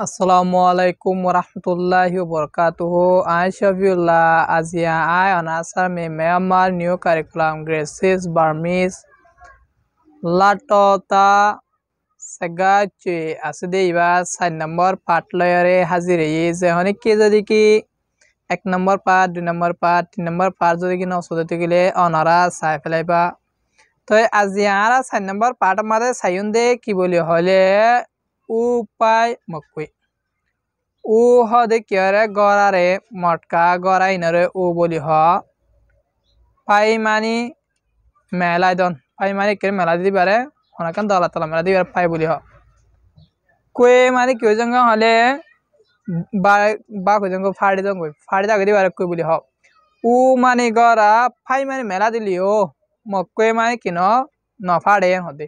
আসসালামু আলাইকুম রহমতুল্লাহ বরকাতুহ আই শফিউল্লাহ আজিয়া আই অনাসার মে মিয়ামার নিউ কারিকুলাম গ্রেসিস বার্মিস লাটতা সগাচে আছে দে এবার সাত নম্বর পাঠ লয়ারে হাজির এই যে অনেকে যদি কি এক নম্বর পাঠ দুই নম্বর পাঠ তিন নম্বর পাঠ যদি কি নচতে গেলে অনারা চাই পেলাইবা তো আজি আরা সাত নম্বর পাঠ আমাদের সাইন দে কি বলি হলে ઉપાય મકવે উ হ দেখিয়রে গড়ারে মটকা গড়াই নরে উ বলি হ পাইমানি মেলাই দন পাইমানি কে মেলা দিতে পারে অনেকক্ষণ দলা তলা মেলা দিতে পারে পাই বলি হ কুয়ে মানে কেউ জঙ্গ হলে বা কুই জঙ্গ ফাড়ি জঙ্গ ফাড়ি দাগে দিতে পারে কুই বলি হ উ মানে গড়া ফাই মানে মেলা দিলি ও মকুয়ে মানে কিন ন ফাড়ে হতে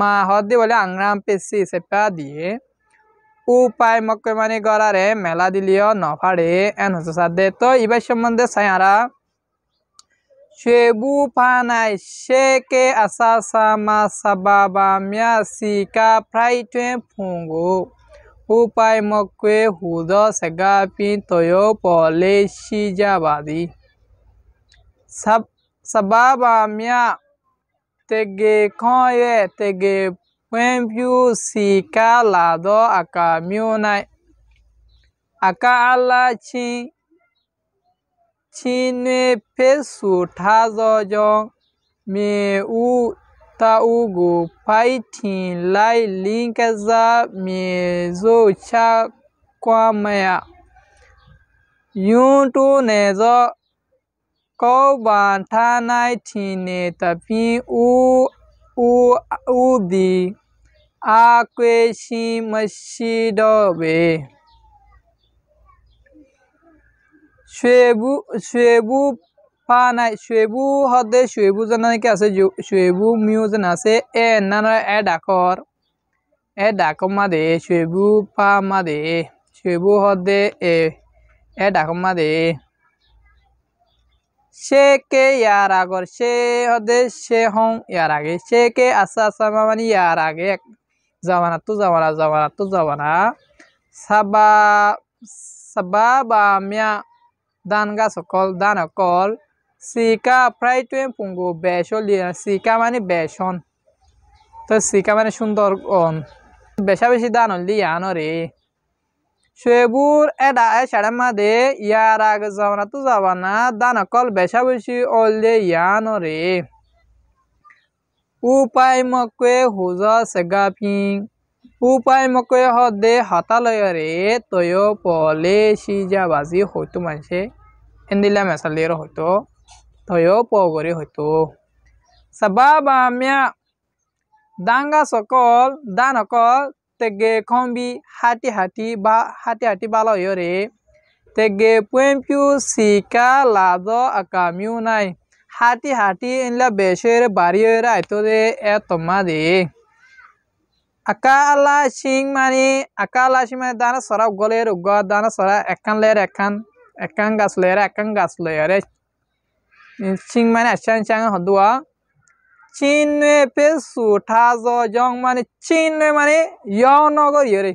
মাহদে বলে আংরাম পেসি সেপা দিয়ে উপায় মক্কে মানে গড়ারে মেলা দিলিও নফাড়ে এন হচ্ছে সাদে তো এবার সম্বন্ধে সাই আরা শেবু ফানাই শেকে আসা সামা সাবাবা মিয়া সিকা ফ্রাই টুয়ে ফুঙ্গু উপায় মক্কে হুদ সেগা পিন তয়ো পলে সিজাবাদি সাব সাবাবা মিয়া Tege konye tege kpembiu sika lado aka miuna aka ala chi chine pesu thazo jong me u ta ugu pai thi lai ling za me zo cha kwa maya yun tu ne zo বাথানাই ঠিনে তাপি উ উ উদি আকেশি মসিডবে শুয়েবু শুয়েবু পা নাই শুয়েবু হদে শুয়েবু জানা নাকি আছে শুয়েবু মিউ জানা আছে এ না নয় এ ডাকর এ ডাক মাদে শুয়েবু পা মাদে শুয়েবু হদে এ এ ডাক মাদে সে কে ইয়ার আগর সে হদে সে হং ইয়ার আগে সে কে আসা আসা মানে ইয়ার আগে জামানা তু জামানা জামানা তু জামানা সাবা সাবা বা মিয়া দান গা সকল দান অকল সিকা প্রায়টোয়ে পুঙ্গু বেসল সিকা মানে বেসন তো সিকা মানে সুন্দর বেশা বেশি দান হল দিয়ে আনরে সেবুর এডা এ সাড়ে মাদে ইয়ার আগে যাওয়া তো যাবা না দানকল বেশা বেশি অলদে ইয়ান রে উপায় মকে হুজ সেগা ফিং উপায় মকে হদে হতালয় রে তয় পলে সিজা বাজি হইতো মানছে এন্দিলা মেসালির হইতো তয় পগরে হইতো সাবা বামিয়া দাঙ্গা সকল দানকল তেগে খম্বি হাতি হাতি বা হাটি হাটি বালা হইরে তেগে পুয়েম্পিউ সিকা লাদ আকামিউ নাই হাতি হাতি এনলা বেশের বাড়ি হইরা আইতো দে এ তোমা দে আল্লা সিং মানে আকা আল্লা সিং মানে দানা সরা গলে উগ দানা সরা একান লের একান একান গাছ লের একান গাছ লেয়ারে সিং মানে আচ্ছা চাঙা হদুয়া চিনবে পেশু ঠাস জং মানে চিনবে মানে ইয়ন করিও রে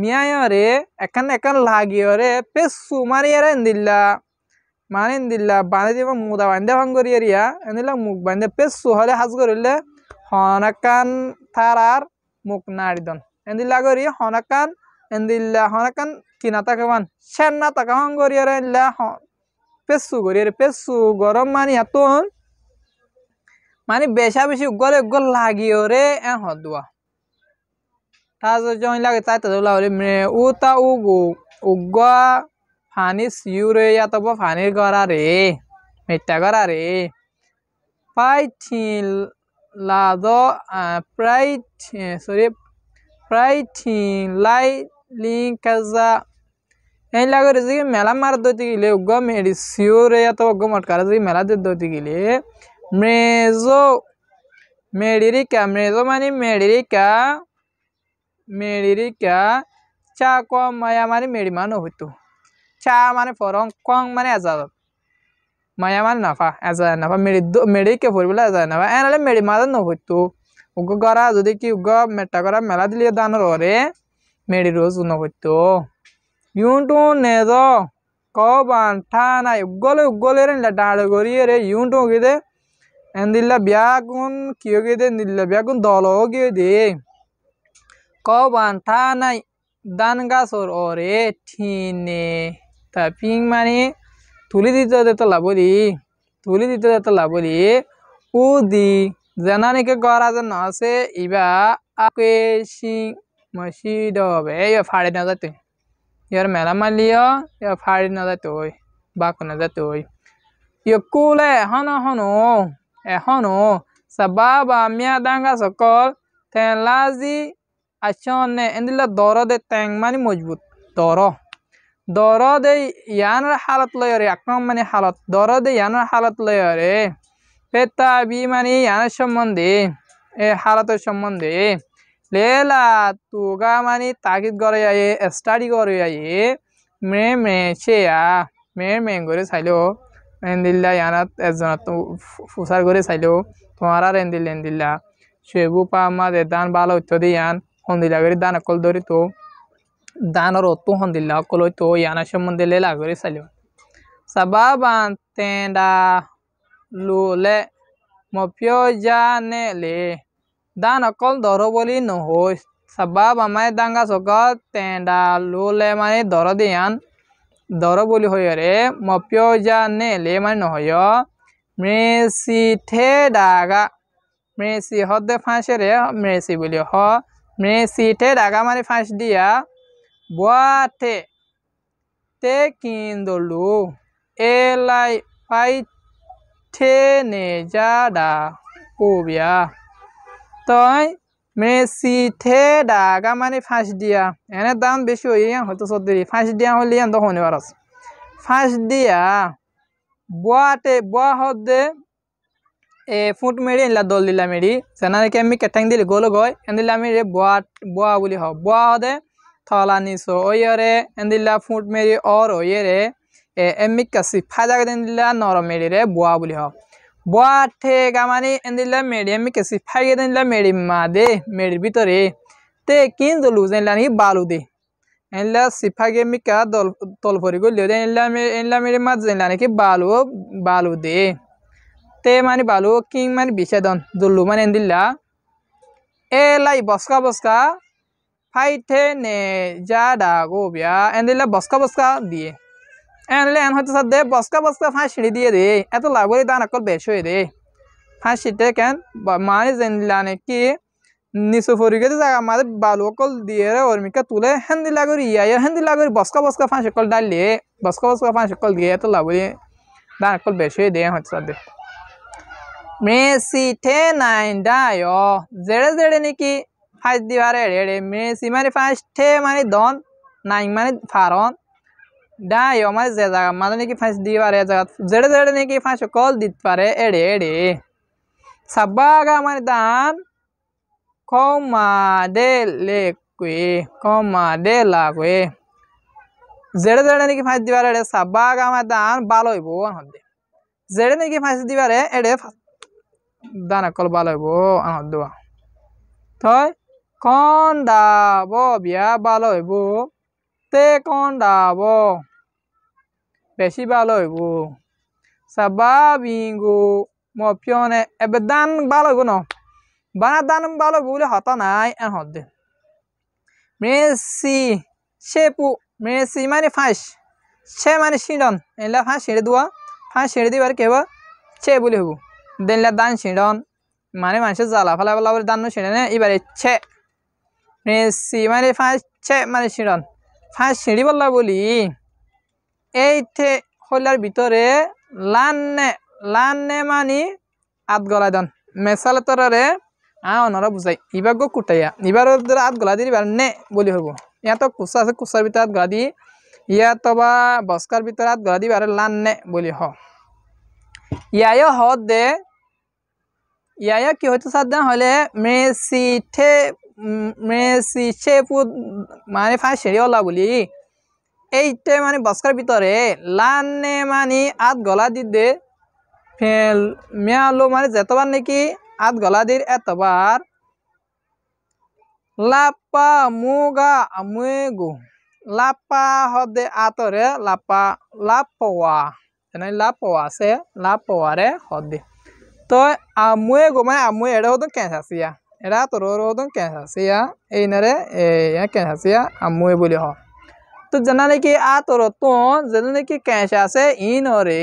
মিয়ায় রে এখান এখান লাগিও রে পেশু মারি রে দিল্লা মানে দিল্লা বাঁধে দিব মুদা বান্ধে হং করি রিয়া এনিলা মুখ বান্ধে পেশু হলে হাজ করিলে হনাকান তার আর মুখ নাড়িদন এন্দিল্লা করি হনাকান এন্দিল্লা হনাকান কিনা তাকাবান সেন না তাকা হং করিয়া রে পেশু করিয়া রে পেশু গরম মানি হাতুন মানে বেশা বেশি গলে গল লাগিও রে এ হদুয়া তা যখন লাগে তাই তো মে উ তা উ ও উগা ফানি সিউ রে ইয়া তব ফানি গরা রে মিথ্যা গরা রে পাই প্রায় লাদ প্রায় সরি প্রায় লাই লিং কাজা এই লাগে রে যে মেলা মার দতি গিলে উগ্র মেডি সিউ রে ইয়া তব উগ্র মটকারা যে মেলা দতি গিলে मेजो मेडिरिका मेजो मानी मेडिरिका मेडिरिका चा कम माया मानी मेडी मानो होतु चा माने फरम कंग माने आजाद माया माने नफा आजाद नफा मेडी दो मेडी के फोर बोला आजाद नफा एनाले मेडी मादा न होतु उग गरा जदि कि उग मेटा गरा मेला दिलिए दान रे मेडी रोज न होतु यूंटू नेजो को बांठा ना उगले उगले रे डाड़ गोरी रे यूंटू गिदे বিয়া എന്തില്ല ബ്യാഗും കിയോഗീത് എന്തില്ല ബ്യാഗും ദളോകിയത് കോവാൻ নাই দান সর ওরে ঠিনে তা পিং মানে তুলি দিতে দিতে লাবলি তুলি দিতে দিতে লাবলি উ দি জানানিকে গড়া যেন আছে ইবা আকে সিং মসিদ হবে এই ফাড়ি না যাতে ইয়ার মেলা মালিও ইয়া ফাড়ি না যাতে ওই বাকো না যাতে ওই ইয় কুলে হন হন এখনো চাবা বা মিয়া ডাঙা চকল ঠেলা যি আচনে এনেদিলে দৰদে টেং মানে মজবুত দৰ দৰদে ইয়ানৰ হালত লৈ আৰে আক্ৰম মানে হালত দৰদে ইয়ানৰ হালত লৈ আৰে পেটা বি মানে ইয়ানৰ সম্বন্ধে এ হালতৰ সম্বন্ধে লেলা তুগা মানে তাগিদ গড়ে আহে ষ্টাডি গড়ে আহে মে মে চেয়া মে মে গড়ে চাইলেও এন্দিল্লা ইয়ানাত এজনাত ফুসার করে চাইলেও তোমার আর এন্দিল এন্দিল্লা সেবু পা মাদে দান ভালো ইত্যাদি ইয়ান সন্দিল্লা করে দান অকল ধরি তো দানর অতো সন্দিল্লা অকল হইতো ইয়ানা সম্বন্ধে লেলা করে চাইলেও সাবাবান তেন্ডা লোলে মপিয় জানে লে দান অকল ধরো বলি নহৈ চাবাব আমায় দাঙ্গা চকত তেন্ডা লোলে মানে ধর দিয়ান দর হয়ে হয়রে মপিয় জানে লে মানে নহয় মেসি ঠে ডাগা মেসি হদে ফাঁসে রে মেসি বলি হ মেসি ঠে ডাগা মানে ফাঁস দিয়া বাটে তে কিন্দলু এলাই পাই ঠে নে যা ডা কবিয়া তয় মেসি থে ডাগা মানে ফাঁস দিয়া এনে দাম বেশি হইয়া হয়তো চৌধুরী ফাঁস দিয়া হলি ইয়ান তখন এবার আছে ফাঁস দিয়া বোয়াতে বোয়া হদে এ ফুট মেরি এনলা দল দিলা মেরি সেনা রেখে আমি কেটাং দিলি গোল গয় এন দিলা আমি রে বোয়া বোয়া বুলি হ বোয়া হদে থলা নিছো ওইরে এন দিলা ফুট মেরি অর ওইরে এ এমি কাছি ফাজাকে দিন দিলা নরমেরি রে বোয়া বুলি হ বয়াঠে গামানি এন্দিলা মেডিয়াম আমি কেসি ফাইয়ে দিলা মেড়ি মা দে মেডি ভিতরে তে কিন দলু জেনলানি বালু দে এনলা সিফাগে আমি কা দল তল পরি গলিও দে এনলা এনলা মেড়ি মা জেনলানি কি বালু বালু দে তে মানে বালু কিং মানে বিছেদন দলু মানে এন্দিলা এ লাই বসকা বসকা ফাইথে নে যা ডাগো বিয়া এন্দিলা বসকা বসকা দিয়ে एन हम सद बस्का बस्का फाँसी दिए दे एत लाभ दान अक बेस दे फाँसी कैन मानी जान लाने कि निशुफरी के जगह मारे बालू अकल दिए रे और तुले हेन्दी लागू इया हेन्दी लागू बस्का बस्का फाँस अकल डाल लिए बस्का बस्का फाँस अकल दिए तो लाभ दान अक बेस दे हम सद मे सीठे नाइन डायो जेड़े जेड़े निकी फाइस दीवार मे सी मारे फाइस ठे मारे दन नाइन मारे फारन ডাই আমাদের যে জায়গা মানে নাকি ফাঁস দিয়ে পারে জায়গা জেড়ে জেড়ে নাকি ফাঁস কল দিতে পারে এড়ে এড়ে সাবাগা আমার দান কমা দে লেকুই কমা দে লাগুই জেড়ে জেড়ে নাকি ফাঁস দিবার এড়ে সাবাগা আমার দান ভালো হইব আনহদে জেড়ে নাকি ফাঁস দিবারে এড়ে দান কল ভালো হইব আনহদ দেওয়া তই কন দাব বিয়া ভালো হইব তে কন দাব বেশি ভালো হইব সাবাবিঙ্গু মপিয়নে এবে দান ভালো গুণ বানা দান ভালো বলে হতা নাই এন হদ্দে মেসি শেপু মেসি মানে ফাঁস সে মানে শিড়ন এলা ফাঁস ছিঁড়ে দেওয়া ফাঁস ছিঁড়ে দিবার কেব সে বলে হব দেনলা দান ছিঁড়ন মানে মানুষের জ্বালা ফালা ফালা বলে দান ছিঁড়ে না এবারে ছে মেসি মানে ফাঁস ছে মানে ছিঁড়ন ফাঁস ছিঁড়ি বললা বলি এই থে হইলার ভিতরে লান্নে লান্নে মানি আত গলায় দন মেসাল তরারে আ বুঝাই ইবার গো কুটাইয়া ইবার আত গলা দিয়ে ইবার নে বলি হব ইয়াত কুসা আছে কুসার ভিতরে আত গলা দি ইয়াত বা বস্কার ভিতরে আত গলা দিয়ে লান্নে বলি হ ইয়ায় হ দে ইয়ায় কি হইতো দেন হলে মেসি ঠে মেসি ঠে মানে ফাঁসেরি ওলা বলি এইটা মানে বস্কার ভিতরে লানে মানে আত গলা দিদে ফেল মেয়ালো মানে যেতবার নাকি আত গলা দির এতবার লাপা মুগা মুগু লাপা হদে আতরে লাপা লাপওয়া জানাই লাপওয়া আছে লাপওয়ারে হদে তো আমুয়ে গো মানে আমুয়ে এটা হতো ক্যাঁচ আসিয়া এটা তোর হতো ক্যাঁচ আসিয়া এই নারে এ কেঁচ আসিয়া আমুয়ে বলি হ তো জানা নাকি আ তোর তোন જનને নাকি કેશ আছে ઇનો રે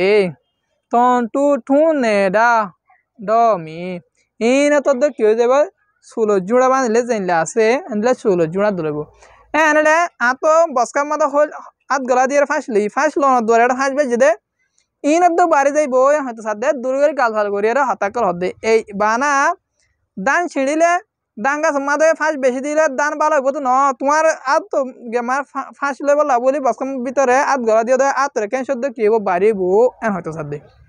তন টু ঠু নে ডা ড মি ইন তদ্দ কি হয়ে যাবে সুলো জোড়া বাঁধলে জানলে আছে এনলে সুলো জোড়া ধরব হ্যাঁ এনলে আ তো বসকা মতো হল আত গলা দিয়ে ফাঁসলি ফাঁসল দরে ফাঁসবে যেদে ইন তো বাড়ি যাইব হয়তো সাথে দুর্গের গাল ফাল করি আর হতাকল হদে এই বানা দান ছিঁড়িলে ডাঙ্গাস মাদে ফাঁস বেশি দিলে দান ভালো হইব তো ন তোমার আত তো গেমার ফাঁস লেবল বলি বাসম ভিতরে আত গলা দিয়ে দেয় আত রেখে সদ্য কি হইব বাড়িব এন হয়তো সাদ্দে